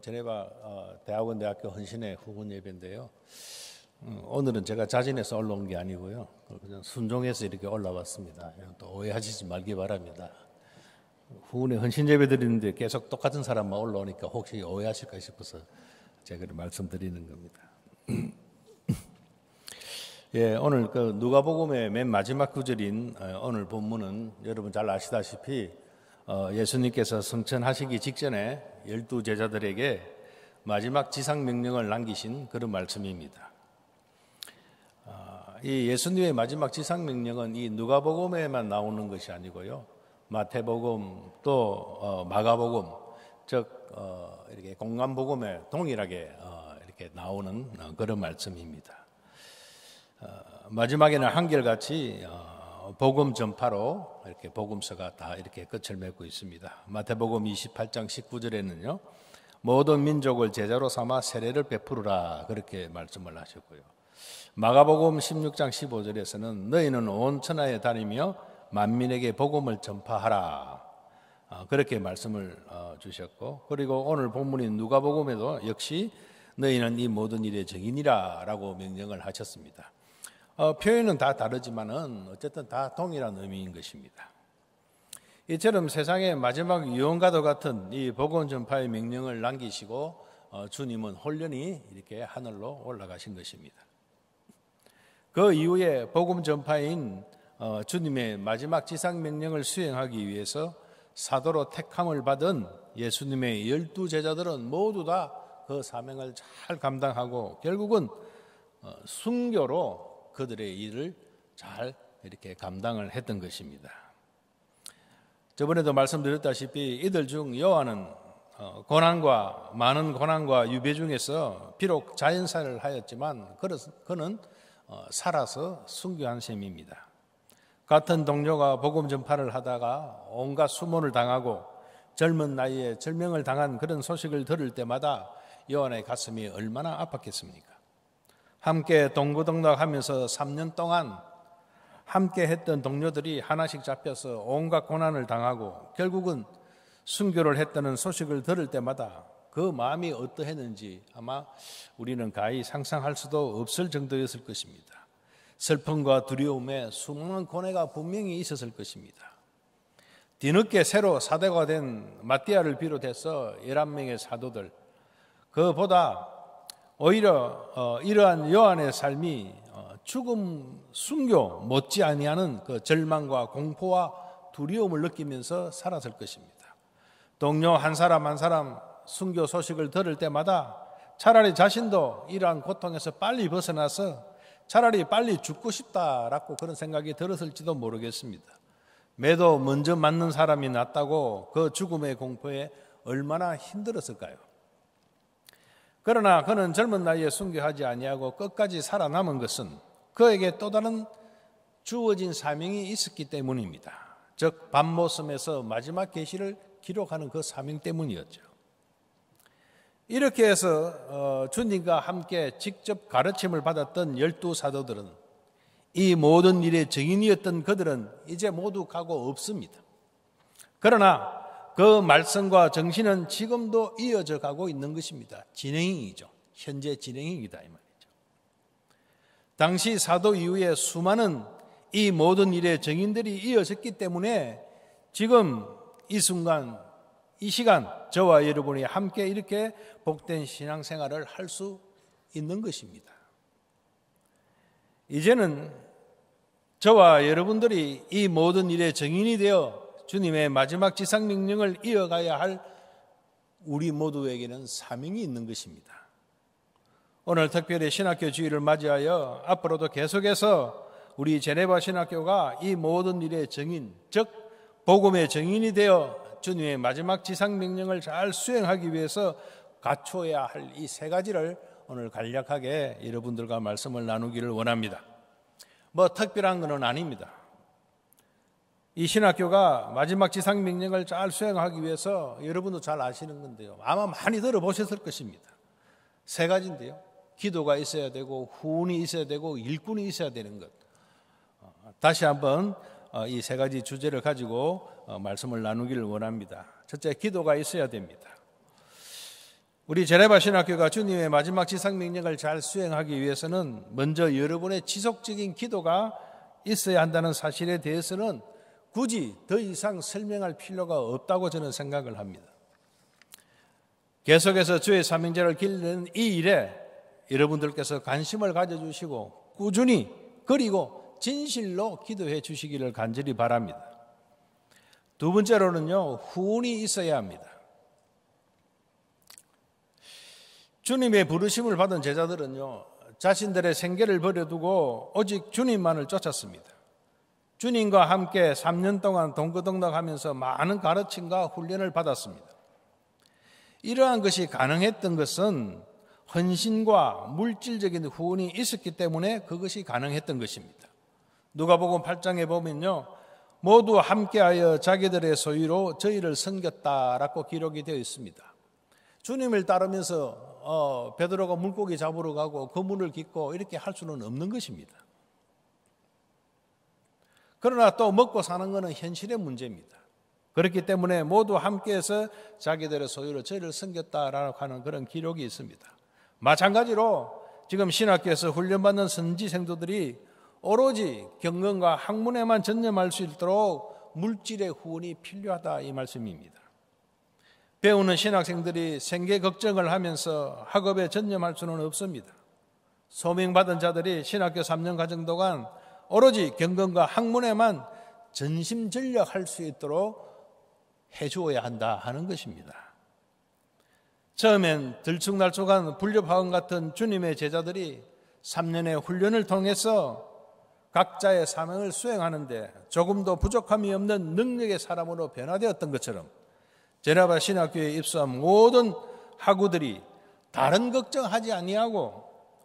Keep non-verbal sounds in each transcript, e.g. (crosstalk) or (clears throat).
오늘 제네바 어, 대학원 대학교 헌신의 후군 예배인데요. 음, 오늘은 제가 자진해서 올라온 게 아니고요. 그냥 순종해서 이렇게 올라왔습니다. 또 오해하시지 말기 바랍니다. 후군에 헌신 예배 드리는데 계속 똑같은 사람만 올라오니까 혹시 오해하실까 싶어서 제가 말씀드리는 겁니다. (clears throat) 예, 오늘 그 누가복음의 맨 마지막 구절인 어, 오늘 본문은 여러분 잘 아시다시피 어, 예수님께서 승천하시기 직전에 열두 제자들에게 마지막 지상 명령을 남기신 그런 말씀입니다. 아, 이 예수님의 마지막 지상 명령은 이 누가복음에만 나오는 것이 아니고요. 마태복음 또 어, 마가복음 즉 어, 이렇게 공간복음에 동일하게 이렇게 나오는 그런 말씀입니다. 마지막에는 한결같이 복음 전파로 이렇게 복음서가 다 이렇게 끝을 맺고 있습니다. 마태복음 28장 19절에는요. 모든 민족을 제자로 삼아 세례를 베푸라 그렇게 말씀을 하셨고요. 마가복음 16장 15절에서는 너희는 온 천하에 다니며 만민에게 복음을 전파하라 어, 그렇게 말씀을 어, 주셨고 그리고 오늘 본문인 누가복음에도 역시 너희는 이 모든 일의 증인이라라고 명령을 하셨습니다. 어, 표현은 다 다르지만은 어쨌든 다 동일한 의미인 것입니다. 이처럼 세상의 마지막 유언과도 같은 이 복음 전파의 명령을 남기시고 어, 주님은 홀련히 이렇게 하늘로 올라가신 것입니다. 그 이후에 복음 전파인 어, 주님의 마지막 지상 명령을 수행하기 위해서 사도로 택함을 받은 예수님의 열두 제자들은 모두 다 그 사명을 잘 감당하고 결국은 어, 순교로 그들의 일을 잘 이렇게 감당을 했던 것입니다. 저번에도 말씀드렸다시피 이들 중여호와 어, 고난과 많은 고난과 유배 중에서 비록 자연사를 하였지만 그는 어, 살아서 순교한 셈입니다. 같은 동료가 복음 전파를 하다가 온갖 수모를 당하고 젊은 나이에 절명을 당한 그런 소식을 들을 때마다 요한의 가슴이 얼마나 아팠겠습니까? 함께 동고동락하면서 3년 동안 함께 했던 동료들이 하나씩 잡혀서 온갖 고난을 당하고 결국은 순교를 했다는 소식을 들을 때마다 그 마음이 어떠했는지 아마 우리는 가히 상상할 수도 없을 정도였을 것입니다. 슬픔과 두려움에 수많은 고뇌가 분명히 있었을 것입니다. 뒤늦게 새로 사대가 된 마띠아를 비롯해서 11명의 사도들, 그보다 오히려 어, 이러한 요한의 삶이 어, 죽음 순교 못지 아니하는 그 절망과 공포와 두려움을 느끼면서 살았을 것입니다. 동료 한 사람 한 사람 순교 소식을 들을 때마다 차라리 자신도 이러한 고통에서 빨리 벗어나서 차라리 빨리 죽고 싶다라고 그런 생각이 들었을지도 모르겠습니다. 매도 먼저 맞는 사람이 낫다고 그 죽음의 공포에 얼마나 힘들었을까요? 그러나 그는 젊은 나이에 순교하지 아니하고 끝까지 살아남은 것은 그에게 또 다른 주어진 사명이 있었기 때문입니다. 즉 밤모섬에서 마지막 계시를 기록하는 그 사명 때문이었죠. 이렇게 해서 어, 주님과 함께 직접 가르침을 받았던 열두 사도들은 이 모든 일의 증인이었던 그들은 이제 모두 가고 없습니다. 그러나 그 말씀과 정신은 지금도 이어져 가고 있는 것입니다. 진행이죠. 현재 진행이다 이 말이죠. 당시 사도 이후에 수많은 이 모든 일의 정인들이 이어졌기 때문에 지금 이 순간 이 시간 저와 여러분이 함께 이렇게 복된 신앙생활을 할 수 있는 것입니다. 이제는 저와 여러분들이 이 모든 일의 정인이 되어 주님의 마지막 지상 명령을 이어가야 할 우리 모두에게는 사명이 있는 것입니다. 오늘 특별히 신학교 주의를 맞이하여 앞으로도 계속해서 우리 제네바 신학교가 이 모든 일의 증인, 즉 복음의 증인이 되어 주님의 마지막 지상 명령을 잘 수행하기 위해서 갖춰야 할 이 세 가지를 오늘 간략하게 여러분들과 말씀을 나누기를 원합니다. 뭐 특별한 것은 아닙니다. 이 신학교가 마지막 지상 명령을 잘 수행하기 위해서 여러분도 잘 아시는 건데요. 아마 많이 들어보셨을 것입니다. 세 가지인데요. 기도가 있어야 되고 후운이 있어야 되고 일꾼이 있어야 되는 것. 어, 다시 한번 어, 이세 가지 주제를 가지고 어, 말씀을 나누기를 원합니다. 첫째, 기도가 있어야 됩니다. 우리 제네바 신학교가 주님의 마지막 지상 명령을 잘 수행하기 위해서는 먼저 여러분의 지속적인 기도가 있어야 한다는 사실에 대해서는 굳이 더 이상 설명할 필요가 없다고 저는 생각을 합니다. 계속해서 주의 사명제를 길리는 이 일에 여러분들께서 관심을 가져주시고 꾸준히 그리고 진실로 기도해 주시기를 간절히 바랍니다. 두 번째로는요, 후운이 있어야 합니다. 주님의 부르심을 받은 제자들은요, 자신들의 생계를 버려두고 오직 주님만을 쫓았습니다. 주님과 함께 3년 동안 동거동락하면서 많은 가르침과 훈련을 받았습니다. 이러한 것이 가능했던 것은 헌신과 물질적인 후원이 있었기 때문에 그것이 가능했던 것입니다. 누가복음 8장에 보면요. 모두 함께하여 자기들의 소유로 저희를 섬겼다라고 기록이 되어 있습니다. 주님을 따르면서 어, 베드로가 물고기 잡으러 가고 그물을 깃고 이렇게 할 수는 없는 것입니다. 그러나 또 먹고 사는 것은 현실의 문제입니다. 그렇기 때문에 모두 함께해서 자기들의 소유로 저희를 섬겼다라고 하는 그런 기록이 있습니다. 마찬가지로 지금 신학교에서 훈련받는 선지 생도들이 오로지 경건과 학문에만 전념할 수 있도록 물질의 후원이 필요하다 이 말씀입니다. 배우는 신학생들이 생계 걱정을 하면서 학업에 전념할 수는 없습니다. 소명받은 자들이 신학교 3년 과정 동안 오로지 경건과 학문에만 전심전력할 수 있도록 해주어야 한다 하는 것입니다. 처음엔 들쭉날쭉한 분류파원 같은 주님의 제자들이 3년의 훈련을 통해서 각자의 사명을 수행하는데 조금도 부족함이 없는 능력의 사람으로 변화되었던 것처럼 제나바 신학교에 입수한 모든 학우들이 다른 걱정하지 아니하고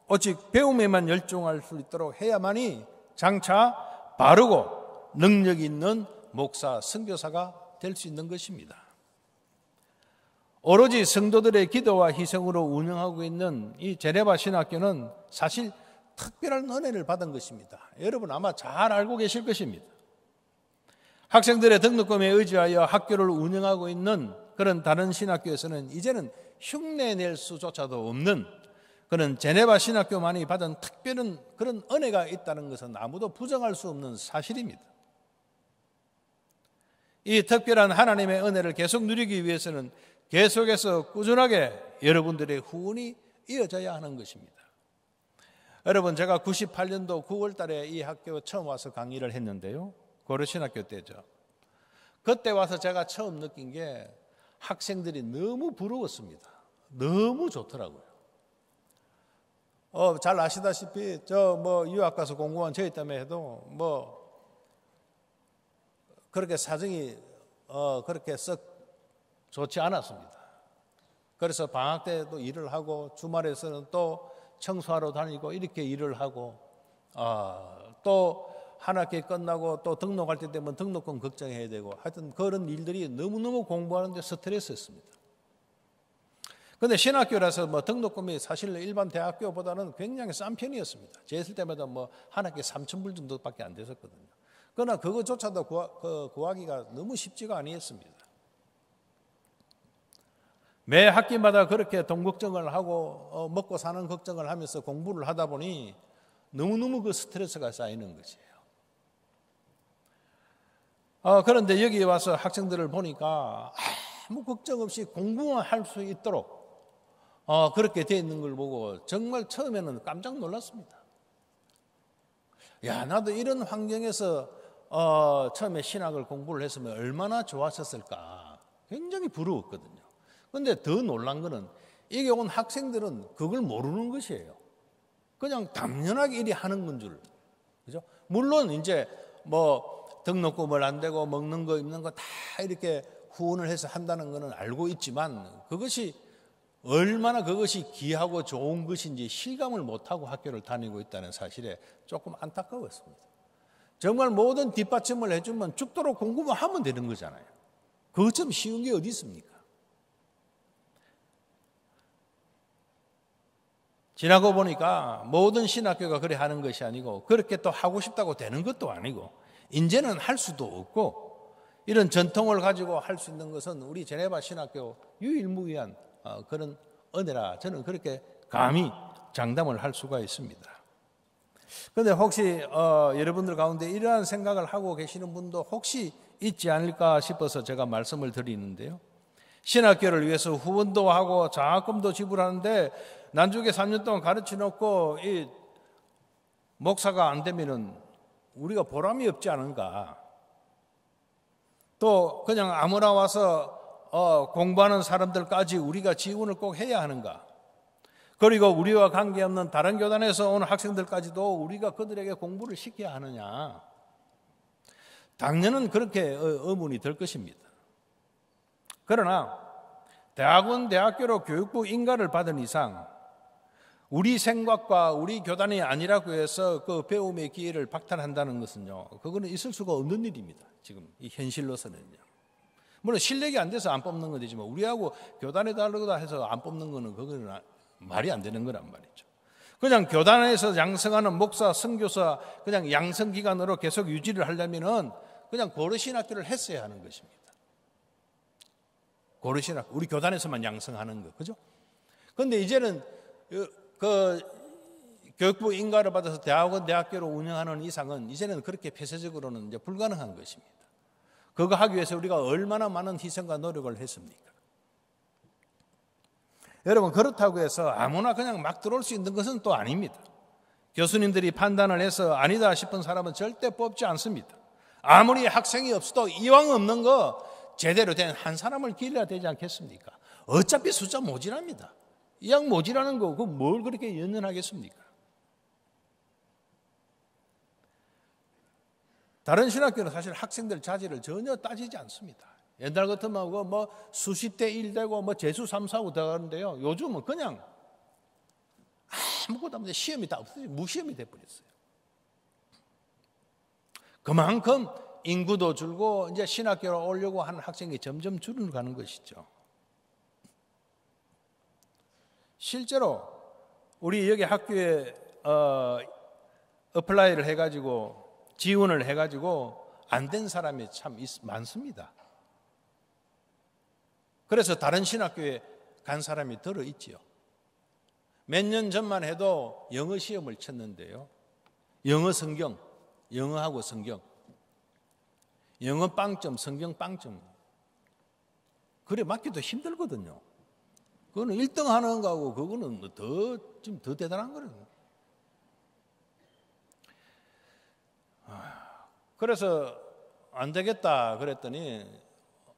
오직 배움에만 열중할 수 있도록 해야만이 장차 바르고 능력 있는 목사, 선교사가 될 수 있는 것입니다. 오로지 성도들의 기도와 희생으로 운영하고 있는 이 제네바 신학교는 사실 특별한 은혜를 받은 것입니다. 여러분 아마 잘 알고 계실 것입니다. 학생들의 등록금에 의지하여 학교를 운영하고 있는 그런 다른 신학교에서는 이제는 흉내 낼 수조차도 없는 그는 제네바 신학교만이 받은 특별한 그런 은혜가 있다는 것은 아무도 부정할 수 없는 사실입니다. 이 특별한 하나님의 은혜를 계속 누리기 위해서는 계속해서 꾸준하게 여러분들의 후원이 이어져야 하는 것입니다. 여러분, 제가 98년도 9월 달에 이 학교 처음 와서 강의를 했는데요. 고려신학교 때죠. 그때 와서 제가 처음 느낀 게 학생들이 너무 부러웠습니다. 너무 좋더라고요. 어, 잘 아시다시피 저 뭐 유학 가서 공부한 저 있다며 해도 뭐 그렇게 사정이 어, 그렇게 썩 좋지 않았습니다. 그래서 방학 때도 일을 하고 주말에서는 또 청소하러 다니고 이렇게 일을 하고 어, 아, 또한 학기 끝나고 또 등록할 때 되면 등록금 걱정해야 되고 하여튼 그런 일들이 너무너무 공부하는데 스트레스였습니다. 근데 신학교라서 뭐 등록금이 사실 일반 대학교보다는 굉장히 싼 편이었습니다. 제 있을 때마다 뭐 한 학기 3,000불 정도밖에 안 됐었거든요. 그러나 그것조차도 구하, 그, 구하기가 너무 쉽지가 아니었습니다. 매 학기마다 그렇게 돈 걱정을 하고 어, 먹고 사는 걱정을 하면서 공부를 하다 보니 너무너무 그 스트레스가 쌓이는 거지요. 어, 그런데 여기 와서 학생들을 보니까 아무 걱정 없이 공부만 할 수 있도록 어, 그렇게 되어 있는 걸 보고 정말 처음에는 깜짝 놀랐습니다. 야, 나도 이런 환경에서 어, 처음에 신학을 공부를 했으면 얼마나 좋았었을까. 굉장히 부러웠거든요. 근데 더 놀란 거는 이게 온 학생들은 그걸 모르는 것이에요. 그냥 당연하게 일이 하는 건 줄. 그죠? 물론 이제 뭐 등록금을 안 되고 먹는 거 입는 거 다 이렇게 후원을 해서 한다는 거는 알고 있지만 그것이 얼마나 그것이 귀하고 좋은 것인지 실감을 못하고 학교를 다니고 있다는 사실에 조금 안타까웠습니다. 정말 모든 뒷받침을 해주면 죽도록 공부만 하면 되는 거잖아요. 그것처 쉬운 게 어디 있습니까? 지나고 보니까 모든 신학교가 그래 하는 것이 아니고 그렇게 또 하고 싶다고 되는 것도 아니고 이제는 할 수도 없고 이런 전통을 가지고 할 수 있는 것은 우리 제네바 신학교 유일무이한 어, 그런 은혜라 저는 그렇게 아. 감히 장담을 할 수가 있습니다. 그런데 혹시 어, 여러분들 가운데 이러한 생각을 하고 계시는 분도 혹시 있지 않을까 싶어서 제가 말씀을 드리는데요. 신학교를 위해서 후원도 하고 장학금도 지불하는데 난중에 3년 동안 가르쳐 놓고 이 목사가 안 되면은 우리가 보람이 없지 않은가. 또 그냥 아무나 와서 어, 공부하는 사람들까지 우리가 지원을 꼭 해야 하는가? 그리고 우리와 관계없는 다른 교단에서 온 학생들까지도 우리가 그들에게 공부를 시켜야 하느냐? 당연히 그렇게 어, 의문이 들 것입니다. 그러나 대학은 대학교로 교육부 인가를 받은 이상 우리 생각과 우리 교단이 아니라고 해서 그 배움의 기회를 박탈한다는 것은요, 그거는 있을 수가 없는 일입니다. 지금 이 현실로서는요. 물론 실력이 안 돼서 안 뽑는 건 되지만 우리하고 교단에 다르다 해서 안 뽑는 거는 그거는 아, 말이 안 되는 거란 말이죠. 그냥 교단에서 양성하는 목사, 선교사 그냥 양성 기간으로 계속 유지를 하려면은 그냥 고르신학교를 했어야 하는 것입니다. 고르신학 우리 교단에서만 양성하는 거 그죠? 근데 이제는 그, 그 교육부 인가를 받아서 대학원 대학교로 운영하는 이상은 이제는 그렇게 폐쇄적으로는 이제 불가능한 것입니다. 그거 하기 위해서 우리가 얼마나 많은 희생과 노력을 했습니까? 여러분, 그렇다고 해서 아무나 그냥 막 들어올 수 있는 것은 또 아닙니다. 교수님들이 판단을 해서 아니다 싶은 사람은 절대 뽑지 않습니다. 아무리 학생이 없어도 이왕 없는 거 제대로 된 한 사람을 길러야 되지 않겠습니까? 어차피 숫자 모질합니다. 이왕 모질하는 거, 그뭘 그렇게 연연하겠습니까? 다른 신학교는 사실 학생들 자질을 전혀 따지지 않습니다. 옛날 같으면 뭐 수십 대1 되고 뭐 재수 3, 4, 5다가는데요 요즘은 그냥 아무것도 없는데 시험이 다 없어지 무시험이 돼버렸어요. 그만큼 인구도 줄고 이제 신학교로 오려고 하는 학생이 점점 줄어가는 것이죠. 실제로 우리 여기 학교에 어, 어플라이를 해가지고 지원을 해가지고 안 된 사람이 참 많습니다. 그래서 다른 신학교에 간 사람이 들어있지요. 몇 년 전만 해도 영어 시험을 쳤는데요. 영어 성경, 영어하고 성경. 영어 빵점, 성경 빵점. 그래 맞기도 힘들거든요. 그거는 1등 하는 거하고 그거는 뭐 더, 좀 더 대단한 거거든요. 그래서 안 되겠다 그랬더니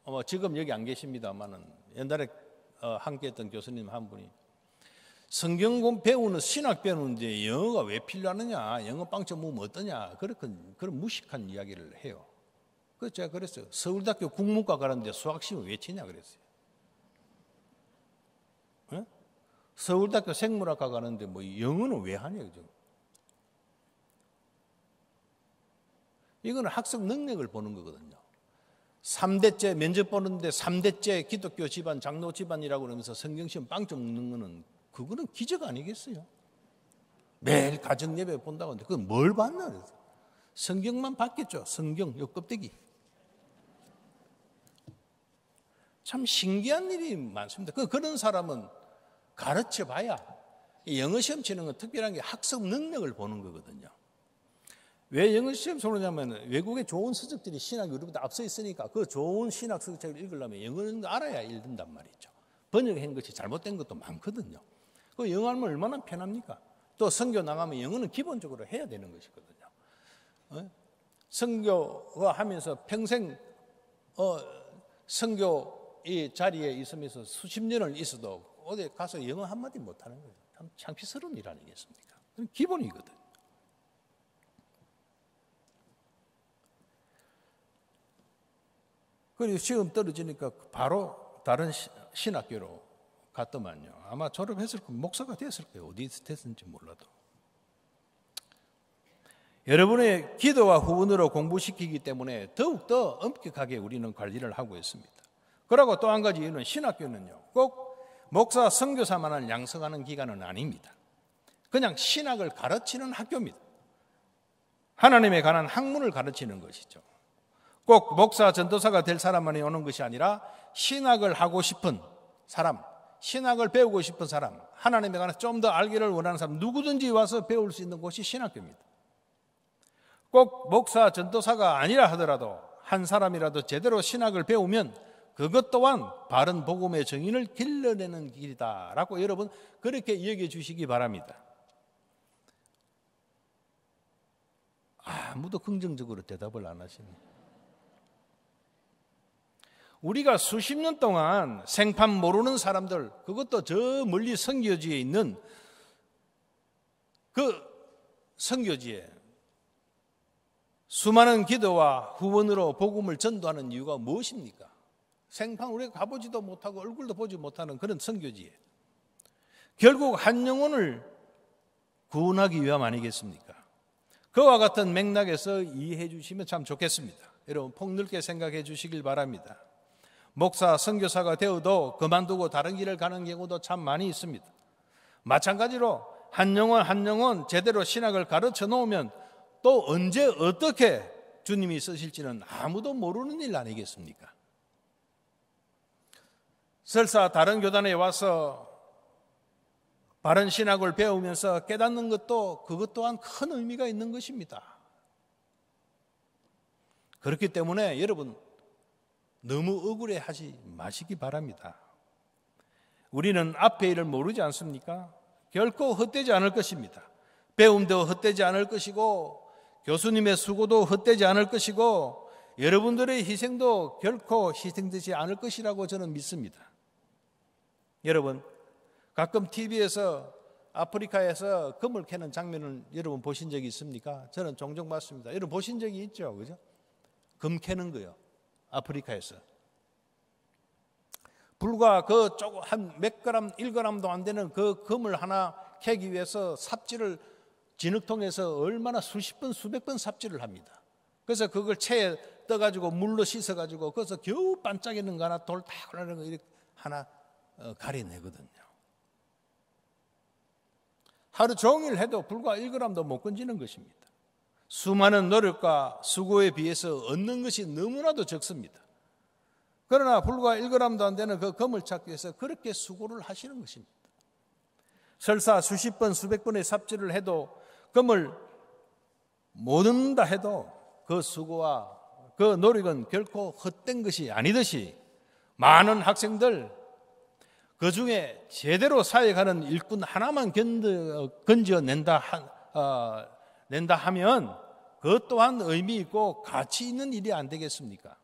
어, 머 지금 여기 안 계십니다만은 옛날에 어, 함께했던 교수님 한 분이 성경 공 배우는 신학 배우는데 영어가 왜 필요하느냐 영어 빵점 모으면 뭐, 뭐 어떠냐 그런 그런 무식한 이야기를 해요. 그 제가 그랬어요. 서울대학교 국문과 가는데 수학시험 왜 치냐 그랬어요. 응? 서울대학교 생물학과 가는데 뭐 영어는 왜 하냐 그죠? 이거는 학습 능력을 보는 거거든요. 3대째 면접 보는데 3대째 기독교 집안, 장로 집안이라고 그러면서 성경시험 빵점 먹는 거는 그거는 기적 아니겠어요? 매일 가정 예배 본다고 하는데 그건 뭘 봤나? 성경만 봤겠죠. 성경, 요 껍데기. 참 신기한 일이 많습니다. 그, 그런 사람은 가르쳐 봐야 영어 시험 치는 건 특별한 게 학습 능력을 보는 거거든요. 왜 영어 시험 소느냐면 외국의 좋은 서적들이 신학이 우리보다 앞서 있으니까 그 좋은 신학 서적을 책 읽으려면 영어는 알아야 읽는단 말이죠. 번역한 것이 잘못된 것도 많거든요. 그 영어 하면 얼마나 편합니까? 또 선교 나가면 영어는 기본적으로 해야 되는 것이거든요. 어? 선교가 하면서 평생 어, 선교 이 자리에 있으면서 수십 년을 있어도 어디 가서 영어 한마디 못하는 거예요. 참 창피스러운 일 아니겠습니까? 기본이거든 요 그리고 시험 떨어지니까 바로 다른 신학교로 갔더만요. 아마 졸업했을 거 목사가 됐을 거예요. 어디 서 됐는지 몰라도. 여러분의 기도와 후원으로 공부시키기 때문에 더욱더 엄격하게 우리는 관리를 하고 있습니다. 그리고 또 한 가지 이유는 신학교는요. 꼭 목사 선교사만을 양성하는 기간은 아닙니다. 그냥 신학을 가르치는 학교입니다. 하나님에 관한 학문을 가르치는 것이죠. 꼭 목사, 전도사가 될 사람만이 오는 것이 아니라 신학을 하고 싶은 사람, 신학을 배우고 싶은 사람, 하나님에 관해 좀더 알기를 원하는 사람, 누구든지 와서 배울 수 있는 곳이 신학교입니다. 꼭 목사, 전도사가 아니라 하더라도 한 사람이라도 제대로 신학을 배우면 그것 또한 바른 복음의 정인을 길러내는 길이다라고 여러분 그렇게 얘기해 주시기 바랍니다. 아무도 긍정적으로 대답을 안 하시네. 우리가 수십 년 동안 생판 모르는 사람들, 그것도 저 멀리 성교지에 있는 그성교지에 수많은 기도와 후원으로 복음을 전도하는 이유가 무엇입니까? 생판 우리가 가보지도 못하고 얼굴도 보지 못하는 그런 선교지에 결국 한 영혼을 구원하기 위함 아니겠습니까? 그와 같은 맥락에서 이해해 주시면 참 좋겠습니다. 여러분 폭넓게 생각해 주시길 바랍니다. 목사, 선교사가 되어도 그만두고 다른 길을 가는 경우도 참 많이 있습니다. 마찬가지로 한 영혼 한 영혼 제대로 신학을 가르쳐 놓으면 또 언제 어떻게 주님이 쓰실지는 아무도 모르는 일 아니겠습니까? 설사 다른 교단에 와서 바른 신학을 배우면서 깨닫는 것도 그것 또한 큰 의미가 있는 것입니다. 그렇기 때문에 여러분 너무 억울해 하지 마시기 바랍니다. 우리는 앞에 일을 모르지 않습니까? 결코 헛되지 않을 것입니다. 배움도 헛되지 않을 것이고, 교수님의 수고도 헛되지 않을 것이고, 여러분들의 희생도 결코 희생되지 않을 것이라고 저는 믿습니다. 여러분, 가끔 TV에서 아프리카에서 금을 캐는 장면을 여러분 보신 적이 있습니까? 저는 종종 봤습니다. 여러분 보신 적이 있죠? 그죠? 금 캐는 거요. 아프리카에서. 불과 그 조금 한 몇 그램, 1그램도 안 되는 그 금을 하나 캐기 위해서 삽질을 진흙통에서 얼마나 수십 번, 수백 번 삽질을 합니다. 그래서 그걸 채에 떠가지고 물로 씻어가지고 그래서 겨우 반짝이는 거 하나 돌다 흘러는거 이렇게 하나 어, 가려내거든요. 하루 종일 해도 불과 1g도 못 건지는 것입니다. 수많은 노력과 수고에 비해서 얻는 것이 너무나도 적습니다. 그러나 불과 1g도 안 되는 그 검을 찾기 위해서 그렇게 수고를 하시는 것입니다. 설사 수십 번, 수백 번의 삽질을 해도 검을 못 얻는다 해도 그 수고와 그 노력은 결코 헛된 것이 아니듯이 많은 학생들 그 중에 제대로 사역하는 일꾼 하나만 견뎌, 건져낸다 한, 어, 낸다 하면 그것 또한 의미 있고 가치 있는 일이 안 되겠습니까?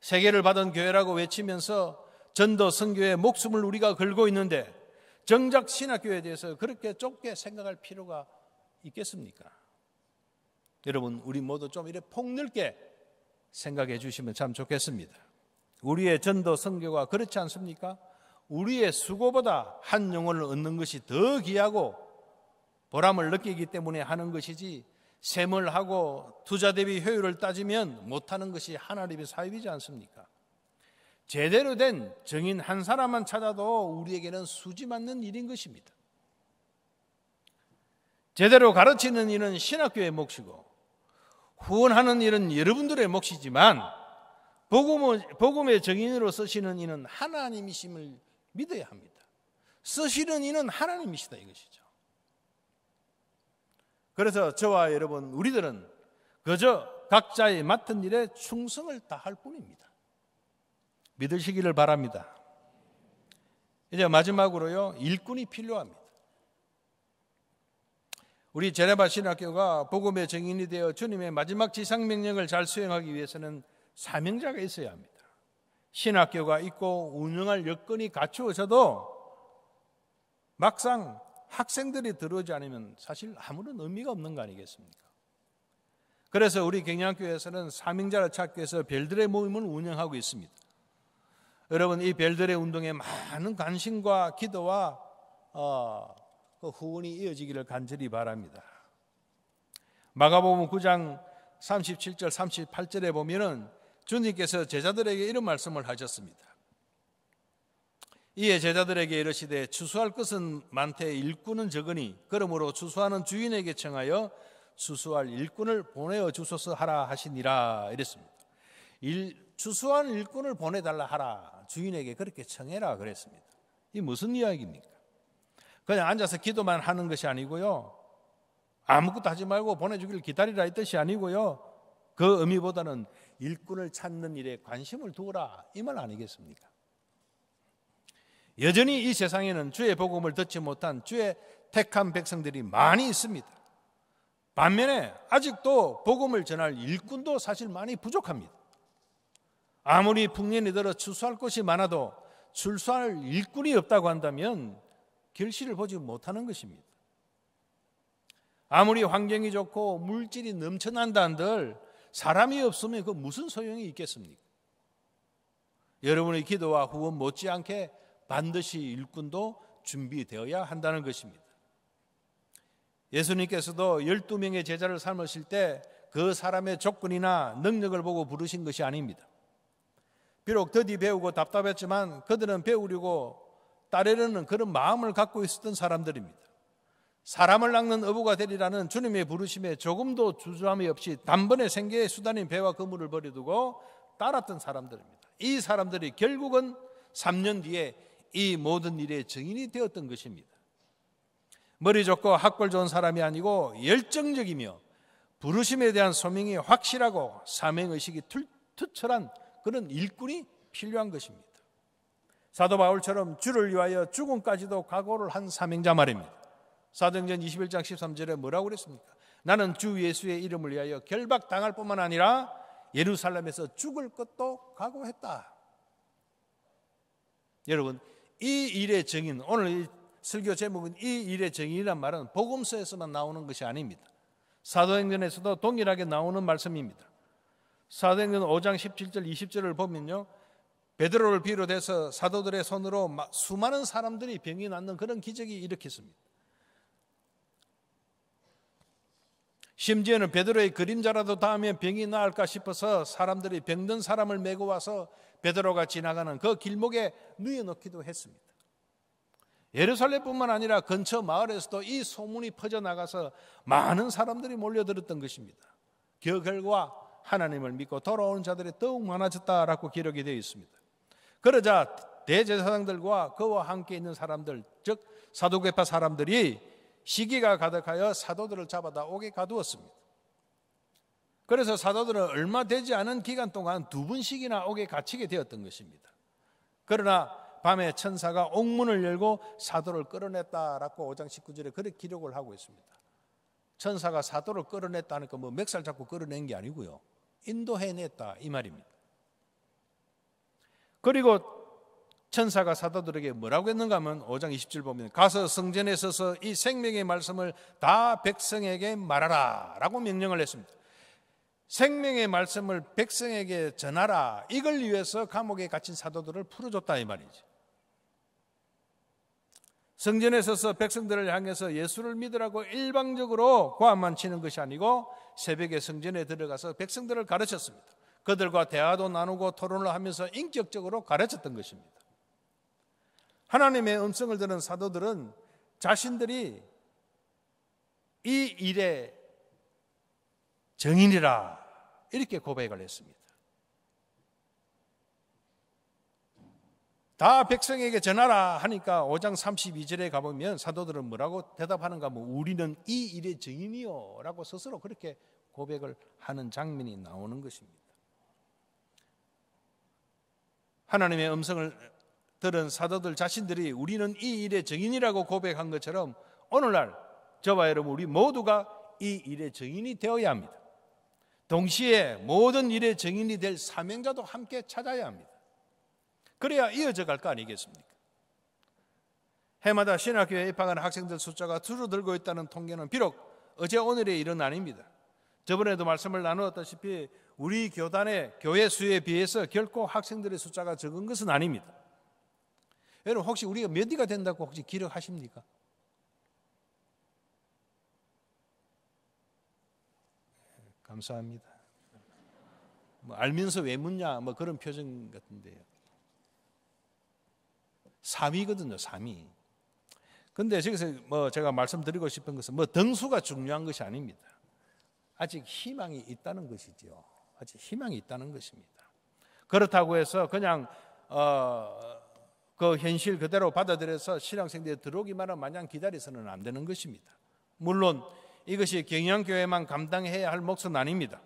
세계를 받은 교회라고 외치면서 전도 선교의 목숨을 우리가 걸고 있는데 정작 신학교에 대해서 그렇게 좁게 생각할 필요가 있겠습니까? 여러분, 우리 모두 좀 이래 폭넓게 생각해 주시면 참 좋겠습니다. 우리의 전도 선교가 그렇지 않습니까? 우리의 수고보다 한 영혼을 얻는 것이 더 귀하고 보람을 느끼기 때문에 하는 것이지 셈을 하고 투자 대비 효율을 따지면 못하는 것이 하나님의 사업이지 않습니까? 제대로 된 정인 한 사람만 찾아도 우리에게는 수지 맞는 일인 것입니다. 제대로 가르치는 일은 신학교의 몫이고 후원하는 일은 여러분들의 몫이지만 복음의 정인으로 쓰시는 이는 하나님이심을 믿어야 합니다. 쓰시는 이는 하나님이시다 이것이죠. 그래서 저와 여러분, 우리들은 그저 각자의 맡은 일에 충성을 다할 뿐입니다. 믿으시기를 바랍니다. 이제 마지막으로요, 일꾼이 필요합니다. 우리 제네바 신학교가 복음의 정인이 되어 주님의 마지막 지상명령을 잘 수행하기 위해서는 사명자가 있어야 합니다. 신학교가 있고 운영할 여건이 갖추어져도 막상 학생들이 들어오지 않으면 사실 아무런 의미가 없는 거 아니겠습니까? 그래서 우리 경량교회에서는 사명자를 찾기 위해서 별들의 모임을 운영하고 있습니다. 여러분 이 별들의 운동에 많은 관심과 기도와 어, 그 후원이 이어지기를 간절히 바랍니다. 마가복음 9장 37절 38절에 보면은 주님께서 제자들에게 이런 말씀을 하셨습니다. 이에 제자들에게 이르시되 추수할 것은 많되 일꾼은 적으니 그러므로 추수하는 주인에게 청하여 추수할 일꾼을 보내어 주소서 하라 하시니라 이랬습니다. 일, 추수한 일꾼을 보내달라 하라 주인에게 그렇게 청해라 그랬습니다. 이 무슨 이야기입니까? 그냥 앉아서 기도만 하는 것이 아니고요. 아무것도 하지 말고 보내주기를 기다리라 이 뜻이 아니고요. 그 의미보다는 일꾼을 찾는 일에 관심을 두어라 이 말 아니겠습니까? 여전히 이 세상에는 주의 복음을 듣지 못한 주의 택한 백성들이 많이 있습니다. 반면에 아직도 복음을 전할 일꾼도 사실 많이 부족합니다. 아무리 풍년이 들어 출소할 곳이 많아도 출소할 일꾼이 없다고 한다면 결실을 보지 못하는 것입니다. 아무리 환경이 좋고 물질이 넘쳐난다 한들 사람이 없으면 그 무슨 소용이 있겠습니까? 여러분의 기도와 후원 못지않게 반드시 일꾼도 준비되어야 한다는 것입니다. 예수님께서도 12명의 제자를 삼으실 때 그 사람의 조건이나 능력을 보고 부르신 것이 아닙니다. 비록 더디 배우고 답답했지만 그들은 배우려고 따르려는 그런 마음을 갖고 있었던 사람들입니다. 사람을 낚는 어부가 되리라는 주님의 부르심에 조금도 주저함이 없이 단번에 생계의 수단인 배와 그물을 버려두고 따랐던 사람들입니다. 이 사람들이 결국은 3년 뒤에 이 모든 일의 증인이 되었던 것입니다. 머리 좋고 학벌 좋은 사람이 아니고 열정적이며 부르심에 대한 소명이 확실하고 사명의식이 투철한 그런 일꾼이 필요한 것입니다. 사도 바울처럼 주를 위하여 죽음까지도 각오를 한 사명자 말입니다. 사도행전 21장 13절에 뭐라고 그랬습니까? 나는 주 예수의 이름을 위하여 결박당할 뿐만 아니라 예루살렘에서 죽을 것도 각오했다. 여러분, 이 일의 정인, 오늘 설교 제목은 이 일의 정인이란 말은 복음서에서만 나오는 것이 아닙니다. 사도행전에서도 동일하게 나오는 말씀입니다. 사도행전 5장 17절 20절을 보면요. 베드로를 비롯해서 사도들의 손으로 수많은 사람들이 병이 낫는 그런 기적이 일으켰습니다. 심지어는 베드로의 그림자라도 닿으면 병이 나을까 싶어서 사람들이 병든 사람을 메고 와서 베드로가 지나가는 그 길목에 누워놓기도 했습니다. 예루살렘뿐만 아니라 근처 마을에서도 이 소문이 퍼져나가서 많은 사람들이 몰려들었던 것입니다. 그 결과 하나님을 믿고 돌아오는 자들이 더욱 많아졌다라고 기록이 되어 있습니다. 그러자 대제사장들과 그와 함께 있는 사람들, 즉 사도계파 사람들이 시기가 가득하여 사도들을 잡아다 옥에 가두었습니다. 그래서 사도들은 얼마 되지 않은 기간 동안 두 번씩이나 옥에 갇히게 되었던 것입니다. 그러나 밤에 천사가 옥문을 열고 사도를 끌어냈다라고 5장 19절에 그렇게 기록을 하고 있습니다. 천사가 사도를 끌어냈다니까 뭐 맥살 잡고 끌어낸 게 아니고요. 인도해냈다 이 말입니다. 그리고 천사가 사도들에게 뭐라고 했는가 하면 5장 27절 보면 가서 성전에 서서 이 생명의 말씀을 다 백성에게 말하라 라고 명령을 했습니다. 생명의 말씀을 백성에게 전하라. 이걸 위해서 감옥에 갇힌 사도들을 풀어줬다 이 말이지. 성전에 서서 백성들을 향해서 예수를 믿으라고 일방적으로 고함만 치는 것이 아니고 새벽에 성전에 들어가서 백성들을 가르쳤습니다. 그들과 대화도 나누고 토론을 하면서 인격적으로 가르쳤던 것입니다. 하나님의 음성을 들은 사도들은 자신들이 이 일에 정인이라 이렇게 고백을 했습니다. 다 백성에게 전하라 하니까 5장 32절에 가보면 사도들은 뭐라고 대답하는가 하면 뭐 우리는 이 일의 증인이요 라고 스스로 그렇게 고백을 하는 장면이 나오는 것입니다. 하나님의 음성을 들은 사도들 자신들이 우리는 이 일의 증인이라고 고백한 것처럼 오늘날 저와 여러분 우리 모두가 이 일의 증인이 되어야 합니다. 동시에 모든 일의 증인이될 사명자도 함께 찾아야 합니다. 그래야 이어져 갈 거 아니겠습니까? 해마다 신학교에 입학하는 학생들 숫자가 줄어들고 있다는 통계는 비록 어제 오늘의 일은 아닙니다. 저번에도 말씀을 나누었다시피 우리 교단의 교회 수에 비해서 결코 학생들의 숫자가 적은 것은 아닙니다. 여러분 혹시 우리가 몇 위가 된다고 혹시 기록하십니까? 감사합니다. 뭐 알면서 왜 묻냐? 뭐 그런 표정 같은데요. 3위거든요, 3위. 근데 여기서 뭐 제가 말씀드리고 싶은 것은 뭐 등수가 중요한 것이 아닙니다. 아직 희망이 있다는 것이지 아직 희망이 있다는 것입니다. 그렇다고 해서 그냥 어, 그 현실 그대로 받아들여서 신앙생대에 들어오기만 마냥 기다려서는 안 되는 것입니다. 물론 이것이 경영교회만 감당해야 할 몫은 아닙니다.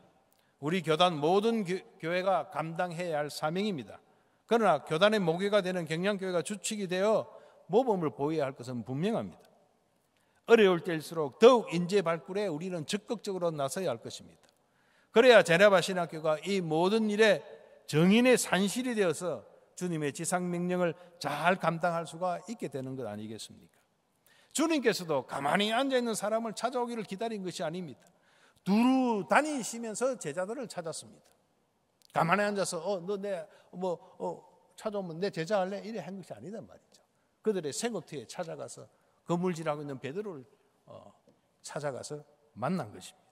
우리 교단 모든 교회가 감당해야 할 사명입니다. 그러나 교단의 모교가 되는 경영교회가 주축이 되어 모범을 보여야 할 것은 분명합니다. 어려울 때일수록 더욱 인재 발굴에 우리는 적극적으로 나서야 할 것입니다. 그래야 제네바 신학교가 이 모든 일에 정인의 산실이 되어서 주님의 지상 명령을 잘 감당할 수가 있게 되는 것 아니겠습니까? 주님께서도 가만히 앉아 있는 사람을 찾아오기를 기다린 것이 아닙니다. 두루 다니시면서 제자들을 찾았습니다. 가만히 앉아서 어너 내뭐 어, 찾아오면 내 제자 할래 이래 한 것이 아니란 말이죠. 그들의 생어트에 찾아가서 거물질하고 있는 베드로를 어, 찾아가서 만난 것입니다.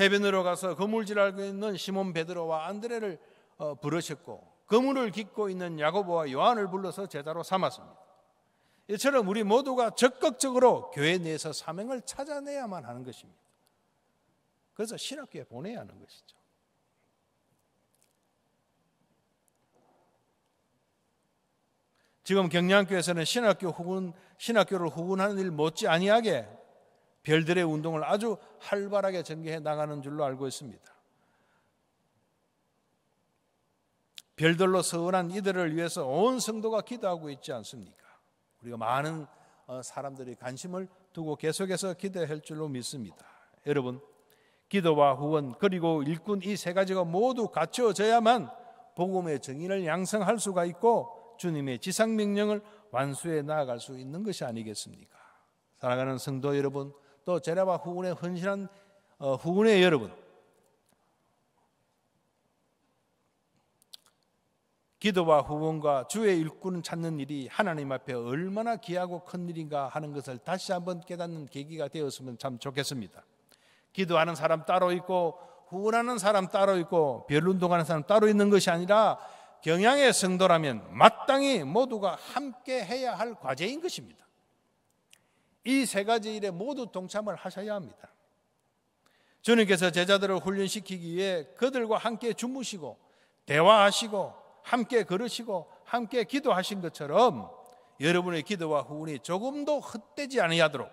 해변으로 가서 거물질하고 있는 시몬 베드로와 안드레를 어, 부르셨고 거문을 깃고 있는 야고보와 요한을 불러서 제자로 삼았습니다. 이처럼 우리 모두가 적극적으로 교회 내에서 사명을 찾아내야만 하는 것입니다. 그래서 신학교에 보내야 하는 것이죠. 지금 경량교에서는 신학교 후군 신학교를 후군하는 일 못지 아니하게 별들의 운동을 아주 활발하게 전개해 나가는 줄로 알고 있습니다. 별들로 서운한 이들을 위해서 온 성도가 기도하고 있지 않습니까? 우리가 많은 어, 사람들이 관심을 두고 계속해서 기도할 줄로 믿습니다. 여러분, 기도와 후원 그리고 일꾼 이 세 가지가 모두 갖춰져야만 복음의 정의를 양성할 수가 있고 주님의 지상 명령을 완수해 나아갈 수 있는 것이 아니겠습니까? 사랑하는 성도 여러분, 또 제례와 후원에 헌신한 어, 후원의 여러분, 기도와 후원과 주의 일꾼 을 찾는 일이 하나님 앞에 얼마나 귀하고 큰 일인가 하는 것을 다시 한번 깨닫는 계기가 되었으면 참 좋겠습니다. 기도하는 사람 따로 있고 후원하는 사람 따로 있고 별 운동하는 사람 따로 있는 것이 아니라 경향의 성도라면 마땅히 모두가 함께 해야 할 과제인 것입니다. 이 세 가지 일에 모두 동참을 하셔야 합니다. 주님께서 제자들을 훈련시키기 위해 그들과 함께 주무시고 대화하시고 함께 걸으시고 함께 기도하신 것처럼 여러분의 기도와 후원이 조금도 헛되지 아니하도록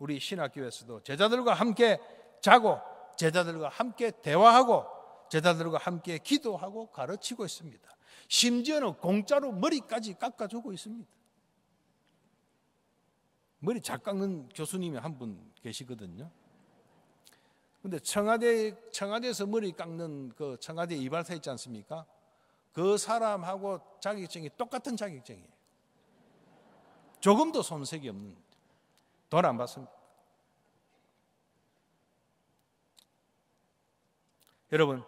우리 신학교에서도 제자들과 함께 자고 제자들과 함께 대화하고 제자들과 함께 기도하고 가르치고 있습니다. 심지어는 공짜로 머리까지 깎아주고 있습니다. 머리 잘 깎는 교수님이 한 분 계시거든요. 근데 청와대 청와대에서 머리 깎는 그 청와대 이발사 있지 않습니까? 그 사람하고 자격증이 똑같은 자격증이에요. 조금도 손색이 없는 돈 안 받습니다. 여러분,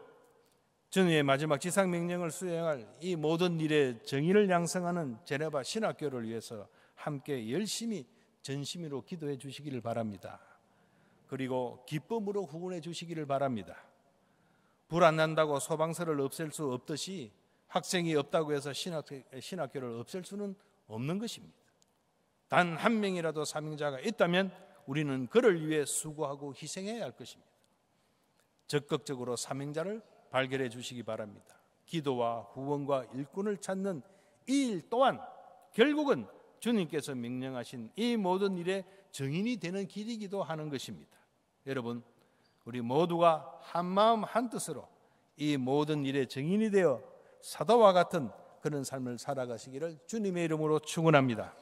주의 마지막 지상 명령을 수행할 이 모든 일에 정의를 양성하는 제네바 신학교를 위해서 함께 열심히 전심으로 기도해 주시기를 바랍니다. 그리고 기쁨으로 후원해 주시기를 바랍니다. 불 안 난다고 소방서를 없앨 수 없듯이 학생이 없다고 해서 신학, 신학교를 없앨 수는 없는 것입니다. 단 한 명이라도 사명자가 있다면 우리는 그를 위해 수고하고 희생해야 할 것입니다. 적극적으로 사명자를 발견해 주시기 바랍니다. 기도와 후원과 일꾼을 찾는 이일 또한 결국은 주님께서 명령하신 이 모든 일의 증인이 되는 길이기도 하는 것입니다. 여러분, 우리 모두가 한 마음 한 뜻으로 이 모든 일의 증인이 되어 사도와 같은 그런 삶을 살아가시기를 주님의 이름으로 축원합니다.